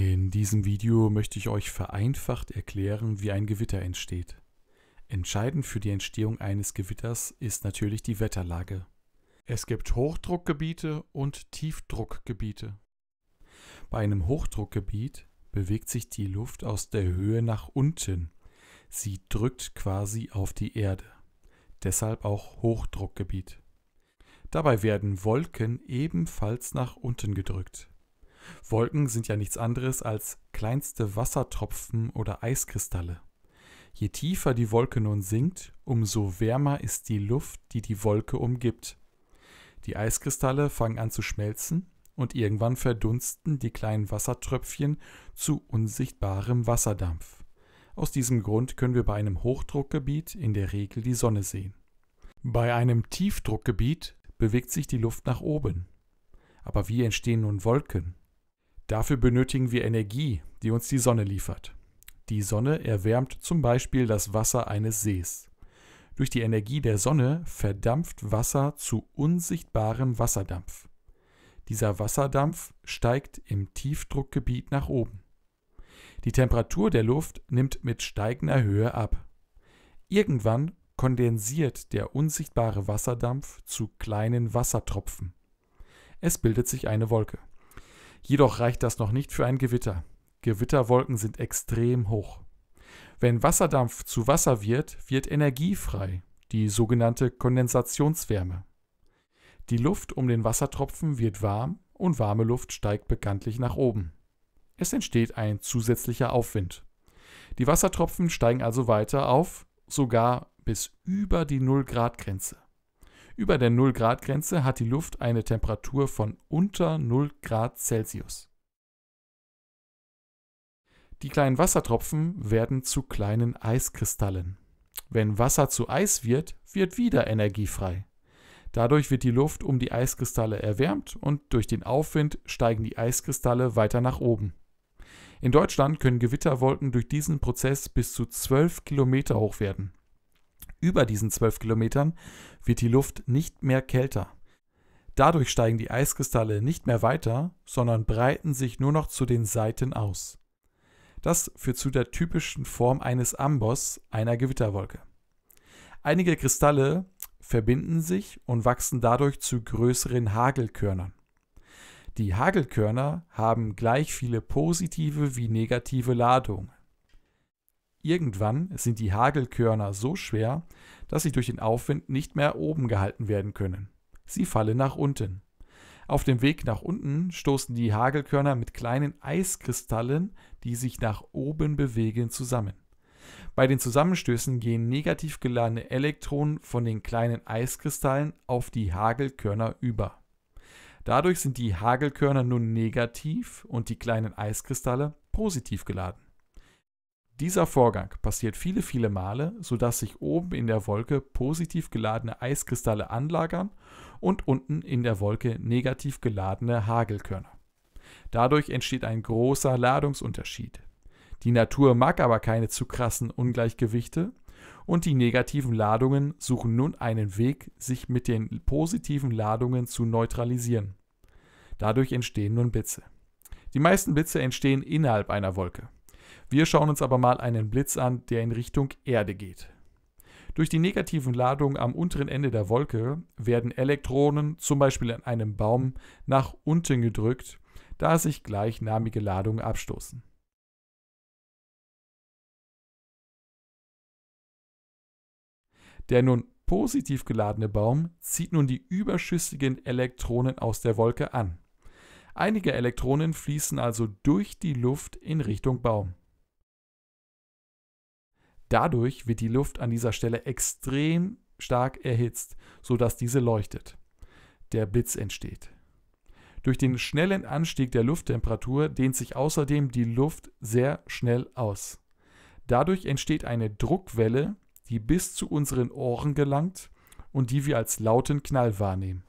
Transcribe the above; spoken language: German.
In diesem Video möchte ich euch vereinfacht erklären, wie ein Gewitter entsteht. Entscheidend für die Entstehung eines Gewitters ist natürlich die Wetterlage. Es gibt Hochdruckgebiete und Tiefdruckgebiete. Bei einem Hochdruckgebiet bewegt sich die Luft aus der Höhe nach unten. Sie drückt quasi auf die Erde. Deshalb auch Hochdruckgebiet. Dabei werden Wolken ebenfalls nach unten gedrückt. Wolken sind ja nichts anderes als kleinste Wassertropfen oder Eiskristalle. Je tiefer die Wolke nun sinkt, umso wärmer ist die Luft, die die Wolke umgibt. Die Eiskristalle fangen an zu schmelzen und irgendwann verdunsten die kleinen Wassertröpfchen zu unsichtbarem Wasserdampf. Aus diesem Grund können wir bei einem Hochdruckgebiet in der Regel die Sonne sehen. Bei einem Tiefdruckgebiet bewegt sich die Luft nach oben. Aber wie entstehen nun Wolken? Dafür benötigen wir Energie, die uns die Sonne liefert. Die Sonne erwärmt zum Beispiel das Wasser eines Sees. Durch die Energie der Sonne verdampft Wasser zu unsichtbarem Wasserdampf. Dieser Wasserdampf steigt im Tiefdruckgebiet nach oben. Die Temperatur der Luft nimmt mit steigender Höhe ab. Irgendwann kondensiert der unsichtbare Wasserdampf zu kleinen Wassertropfen. Es bildet sich eine Wolke. Jedoch reicht das noch nicht für ein Gewitter. Gewitterwolken sind extrem hoch. Wenn Wasserdampf zu Wasser wird, wird Energie frei, die sogenannte Kondensationswärme. Die Luft um den Wassertropfen wird warm und warme Luft steigt bekanntlich nach oben. Es entsteht ein zusätzlicher Aufwind. Die Wassertropfen steigen also weiter auf, sogar bis über die 0-Grad-Grenze. Über der 0-Grad-Grenze hat die Luft eine Temperatur von unter 0 Grad Celsius. Die kleinen Wassertropfen werden zu kleinen Eiskristallen. Wenn Wasser zu Eis wird, wird wieder Energie frei. Dadurch wird die Luft um die Eiskristalle erwärmt und durch den Aufwind steigen die Eiskristalle weiter nach oben. In Deutschland können Gewitterwolken durch diesen Prozess bis zu 12 Kilometer hoch werden über diesen 12 Kilometern wird die Luft nicht mehr kälter. Dadurch steigen die Eiskristalle nicht mehr weiter, sondern breiten sich nur noch zu den Seiten aus. Das führt zu der typischen Form eines Amboss, einer Gewitterwolke. Einige Kristalle verbinden sich und wachsen dadurch zu größeren Hagelkörnern. Die Hagelkörner haben gleich viele positive wie negative Ladungen. Irgendwann sind die Hagelkörner so schwer, dass sie durch den Aufwind nicht mehr oben gehalten werden können. Sie fallen nach unten. Auf dem Weg nach unten stoßen die Hagelkörner mit kleinen Eiskristallen, die sich nach oben bewegen, zusammen. Bei den Zusammenstößen gehen negativ geladene Elektronen von den kleinen Eiskristallen auf die Hagelkörner über. Dadurch sind die Hagelkörner nun negativ und die kleinen Eiskristalle positiv geladen. Dieser Vorgang passiert viele, viele Male, sodass sich oben in der Wolke positiv geladene Eiskristalle anlagern und unten in der Wolke negativ geladene Hagelkörner. Dadurch entsteht ein großer Ladungsunterschied. Die Natur mag aber keine zu krassen Ungleichgewichte und die negativen Ladungen suchen nun einen Weg, sich mit den positiven Ladungen zu neutralisieren. Dadurch entstehen nun Blitze. Die meisten Blitze entstehen innerhalb einer Wolke. Wir schauen uns aber mal einen Blitz an, der in Richtung Erde geht. Durch die negativen Ladungen am unteren Ende der Wolke werden Elektronen, zum Beispiel an einem Baum, nach unten gedrückt, da sich gleichnamige Ladungen abstoßen. Der nun positiv geladene Baum zieht nun die überschüssigen Elektronen aus der Wolke an. Einige Elektronen fließen also durch die Luft in Richtung Baum. Dadurch wird die Luft an dieser Stelle extrem stark erhitzt, sodass diese leuchtet. Der Blitz entsteht. Durch den schnellen Anstieg der Lufttemperatur dehnt sich außerdem die Luft sehr schnell aus. Dadurch entsteht eine Druckwelle, die bis zu unseren Ohren gelangt und die wir als lauten Knall wahrnehmen.